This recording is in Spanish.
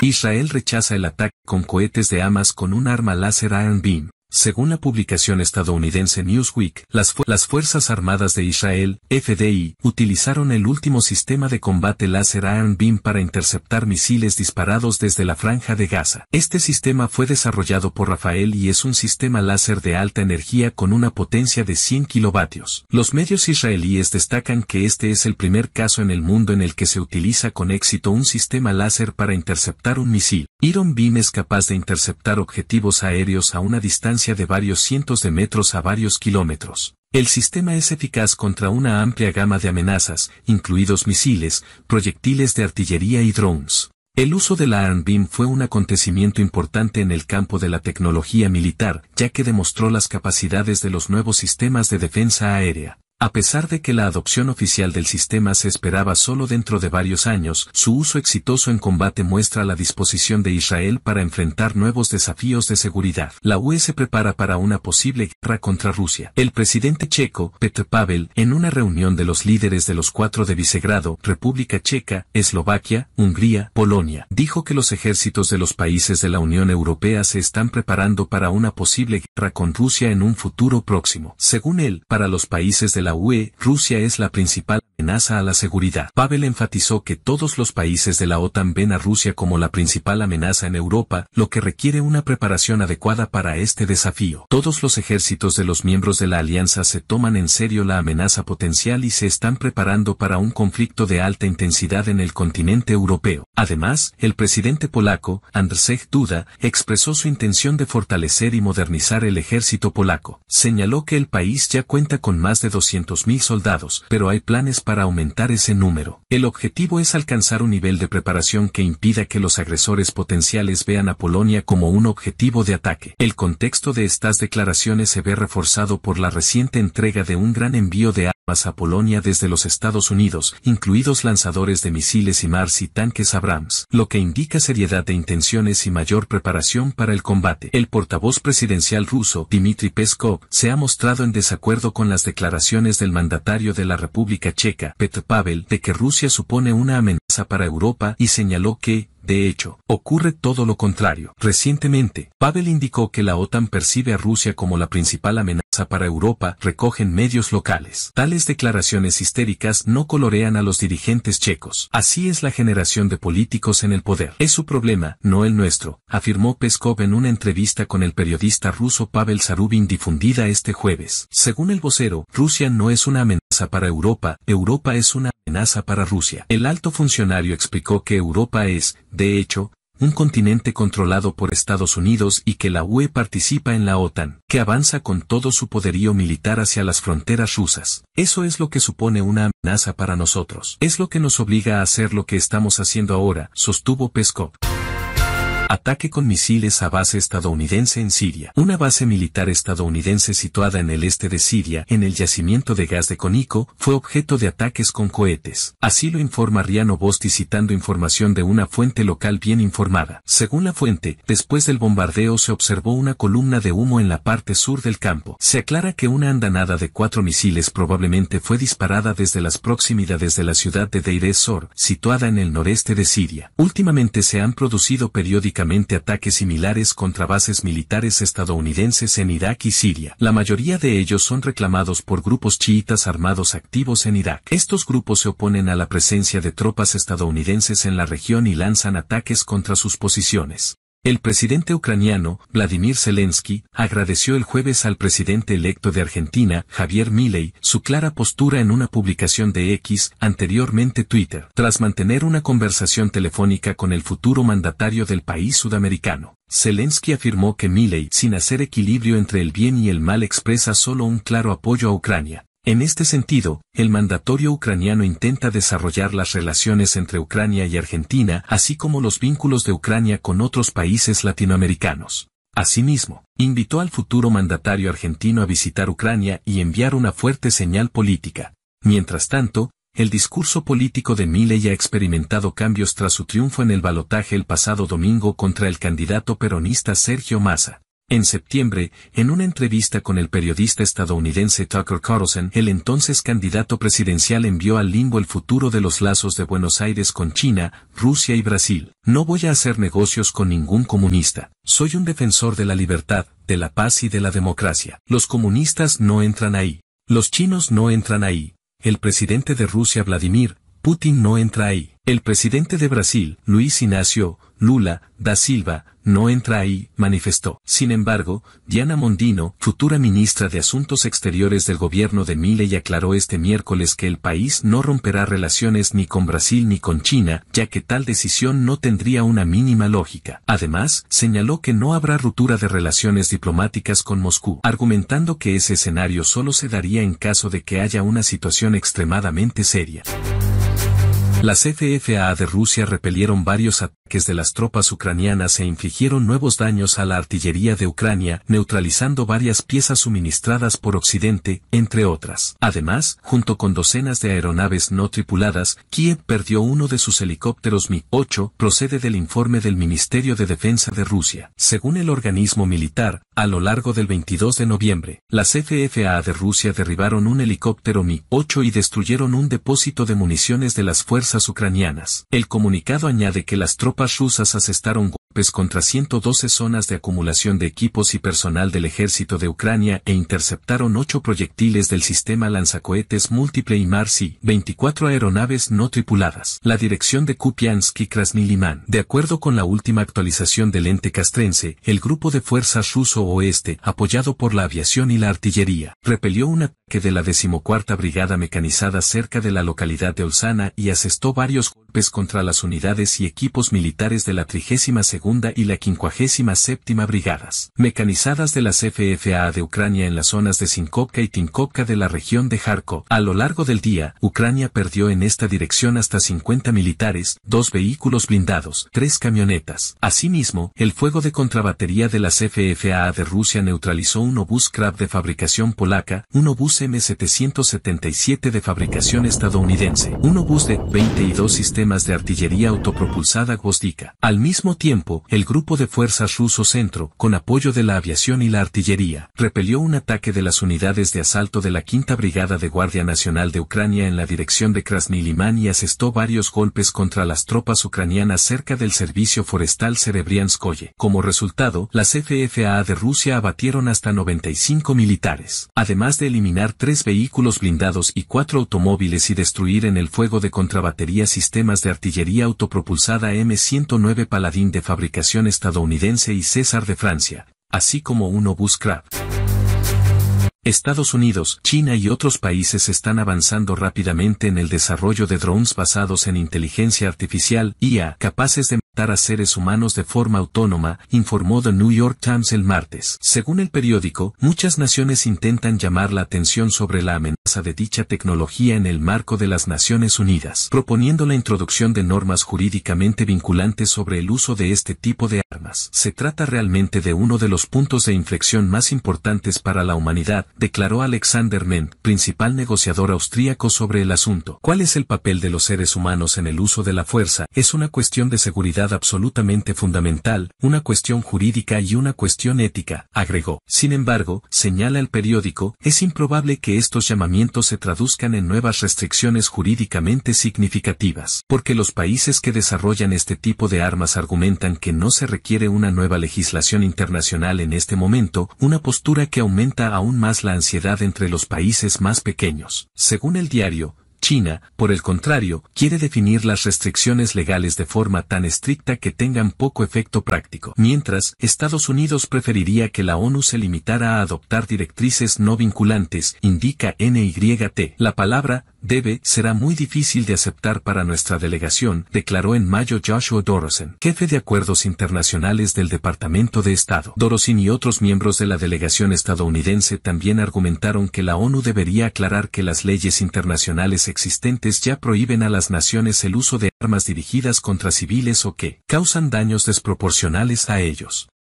Israel rechaza el ataque con cohetes de Hamas con un arma láser Iron Beam. Según la publicación estadounidense Newsweek, las, Fuerzas Armadas de Israel, FDI, utilizaron el último sistema de combate láser Iron Beam para interceptar misiles disparados desde la franja de Gaza. Este sistema fue desarrollado por Rafael y es un sistema láser de alta energía con una potencia de 100 kilovatios. Los medios israelíes destacan que este es el primer caso en el mundo en el que se utiliza con éxito un sistema láser para interceptar un misil. Iron Beam es capaz de interceptar objetivos aéreos a una distancia de varios cientos de metros a varios kilómetros. El sistema es eficaz contra una amplia gama de amenazas, incluidos misiles, proyectiles de artillería y drones. El uso de la Iron Beam fue un acontecimiento importante en el campo de la tecnología militar, ya que demostró las capacidades de los nuevos sistemas de defensa aérea. A pesar de que la adopción oficial del sistema se esperaba solo dentro de varios años, su uso exitoso en combate muestra la disposición de Israel para enfrentar nuevos desafíos de seguridad. La UE se prepara para una posible guerra contra Rusia. El presidente checo, Petr Pavel, en una reunión de los líderes de los cuatro de vicegrado, República Checa, Eslovaquia, Hungría, Polonia, dijo que los ejércitos de los países de la Unión Europea se están preparando para una posible guerra con Rusia en un futuro próximo. Según él, para los países de la la UE, Rusia es la principal amenaza a la seguridad. Pavel enfatizó que todos los países de la OTAN ven a Rusia como la principal amenaza en Europa, lo que requiere una preparación adecuada para este desafío. Todos los ejércitos de los miembros de la alianza se toman en serio la amenaza potencial y se están preparando para un conflicto de alta intensidad en el continente europeo. Además, el presidente polaco, Andrzej Duda, expresó su intención de fortalecer y modernizar el ejército polaco. Señaló que el país ya cuenta con más de 200.000 soldados, pero hay planes para aumentar ese número. El objetivo es alcanzar un nivel de preparación que impida que los agresores potenciales vean a Polonia como un objetivo de ataque. El contexto de estas declaraciones se ve reforzado por la reciente entrega de un gran envío de armas a Polonia desde los Estados Unidos, incluidos lanzadores de misiles y Mars y tanques Abrams, lo que indica seriedad de intenciones y mayor preparación para el combate. El portavoz presidencial ruso, Dmitry Peskov, se ha mostrado en desacuerdo con las declaraciones del mandatario de la República Checa, Petr Pavel, de que Rusia supone una amenaza para Europa y señaló que, de hecho, ocurre todo lo contrario. Recientemente, Pavel indicó que la OTAN percibe a Rusia como la principal amenaza para Europa recogen medios locales. Tales declaraciones histéricas no colorean a los dirigentes checos. Así es la generación de políticos en el poder. Es su problema, no el nuestro, afirmó Peskov en una entrevista con el periodista ruso Pavel Sarubin difundida este jueves. Según el vocero, Rusia no es una amenaza para Europa, Europa es una amenaza para Rusia. El alto funcionario explicó que Europa es, de hecho, un continente controlado por Estados Unidos y que la UE participa en la OTAN, que avanza con todo su poderío militar hacia las fronteras rusas. Eso es lo que supone una amenaza para nosotros. Es lo que nos obliga a hacer lo que estamos haciendo ahora, sostuvo Peskov. Ataque con misiles a base estadounidense en Siria. Una base militar estadounidense situada en el este de Siria, en el yacimiento de gas de Conico, fue objeto de ataques con cohetes. Así lo informa Riano Bosti citando información de una fuente local bien informada. Según la fuente, después del bombardeo se observó una columna de humo en la parte sur del campo. Se aclara que una andanada de cuatro misiles probablemente fue disparada desde las proximidades de la ciudad de Deir ez situada en el noreste de Siria. Últimamente se han producido periódicamente ataques similares contra bases militares estadounidenses en Irak y Siria. La mayoría de ellos son reclamados por grupos chiitas armados activos en Irak. Estos grupos se oponen a la presencia de tropas estadounidenses en la región y lanzan ataques contra sus posiciones. El presidente ucraniano, Vladimir Zelensky, agradeció el jueves al presidente electo de Argentina, Javier Milei, su clara postura en una publicación de X, anteriormente Twitter, tras mantener una conversación telefónica con el futuro mandatario del país sudamericano. Zelensky afirmó que Milei, sin hacer equilibrio entre el bien y el mal, expresa solo un claro apoyo a Ucrania, en este sentido, el mandatorio ucraniano intenta desarrollar las relaciones entre Ucrania y Argentina, así como los vínculos de Ucrania con otros países latinoamericanos. Asimismo, invitó al futuro mandatario argentino a visitar Ucrania y enviar una fuerte señal política. Mientras tanto, el discurso político de Milei ha experimentado cambios tras su triunfo en el balotaje el pasado domingo contra el candidato peronista Sergio Massa. En septiembre, en una entrevista con el periodista estadounidense Tucker Carlson, el entonces candidato presidencial envió al limbo el futuro de los lazos de Buenos Aires con China, Rusia y Brasil. No voy a hacer negocios con ningún comunista. Soy un defensor de la libertad, de la paz y de la democracia. Los comunistas no entran ahí. Los chinos no entran ahí. El presidente de Rusia Vladimir Putin no entra ahí. El presidente de Brasil, Luis Ignacio Lula da Silva, no entra ahí, manifestó. Sin embargo, Diana Mondino, futura ministra de Asuntos Exteriores del gobierno de Milei, aclaró este miércoles que el país no romperá relaciones ni con Brasil ni con China, ya que tal decisión no tendría una mínima lógica. Además, señaló que no habrá ruptura de relaciones diplomáticas con Moscú, argumentando que ese escenario solo se daría en caso de que haya una situación extremadamente seria. Las FFA de Rusia repelieron varios ataques de las tropas ucranianas se infligieron nuevos daños a la artillería de Ucrania, neutralizando varias piezas suministradas por Occidente, entre otras. Además, junto con docenas de aeronaves no tripuladas, Kiev perdió uno de sus helicópteros Mi-8, procede del informe del Ministerio de Defensa de Rusia. Según el organismo militar, a lo largo del 22 de noviembre, las FFA de Rusia derribaron un helicóptero Mi-8 y destruyeron un depósito de municiones de las fuerzas ucranianas. El comunicado añade que las tropas rusas asestaron golpes contra 112 zonas de acumulación de equipos y personal del ejército de Ucrania e interceptaron ocho proyectiles del sistema lanzacohetes múltiple y Marsi, 24 aeronaves no tripuladas. La dirección de Kupiansk y Krasniliman. De acuerdo con la última actualización del ente castrense, el grupo de fuerzas ruso oeste, apoyado por la aviación y la artillería, repelió una que de la decimocuarta Brigada Mecanizada cerca de la localidad de Olsana y asestó varios golpes contra las unidades y equipos militares de la segunda y la séptima Brigadas Mecanizadas de las FFA de Ucrania en las zonas de Sinkovka y Tinkovka de la región de Jarko A lo largo del día, Ucrania perdió en esta dirección hasta 50 militares, dos vehículos blindados, tres camionetas. Asimismo, el fuego de contrabatería de las FFA de Rusia neutralizó un obús Krab de fabricación polaca, un obús M777 de fabricación estadounidense, un obús de 22 sistemas de artillería autopropulsada Gvozdyka. Al mismo tiempo, el grupo de fuerzas ruso centro, con apoyo de la aviación y la artillería, repelió un ataque de las unidades de asalto de la Quinta Brigada de Guardia Nacional de Ucrania en la dirección de Krasnilimán y asestó varios golpes contra las tropas ucranianas cerca del servicio forestal Serebrianskoye. Como resultado, las FFA de Rusia abatieron hasta 95 militares, además de eliminar tres vehículos blindados y cuatro automóviles y destruir en el fuego de contrabatería sistemas de artillería autopropulsada M109 Paladín de fabricación estadounidense y César de Francia, así como un obús Estados Unidos, China y otros países están avanzando rápidamente en el desarrollo de drones basados en inteligencia artificial, IA, capaces de a seres humanos de forma autónoma, informó The New York Times el martes. Según el periódico, muchas naciones intentan llamar la atención sobre la amenaza de dicha tecnología en el marco de las Naciones Unidas, proponiendo la introducción de normas jurídicamente vinculantes sobre el uso de este tipo de armas. Se trata realmente de uno de los puntos de inflexión más importantes para la humanidad, declaró Alexander Men, principal negociador austríaco sobre el asunto. ¿Cuál es el papel de los seres humanos en el uso de la fuerza? Es una cuestión de seguridad absolutamente fundamental, una cuestión jurídica y una cuestión ética, agregó. Sin embargo, señala el periódico, es improbable que estos llamamientos se traduzcan en nuevas restricciones jurídicamente significativas, porque los países que desarrollan este tipo de armas argumentan que no se requiere una nueva legislación internacional en este momento, una postura que aumenta aún más la ansiedad entre los países más pequeños. Según el diario, China, por el contrario, quiere definir las restricciones legales de forma tan estricta que tengan poco efecto práctico, mientras Estados Unidos preferiría que la ONU se limitara a adoptar directrices no vinculantes, indica NYT. La palabra debe, será muy difícil de aceptar para nuestra delegación, declaró en mayo Joshua Dorosen, jefe de acuerdos internacionales del Departamento de Estado. Dorosen y otros miembros de la delegación estadounidense también argumentaron que la ONU debería aclarar que las leyes internacionales existentes ya prohíben a las naciones el uso de armas dirigidas contra civiles o que causan daños desproporcionales a ellos.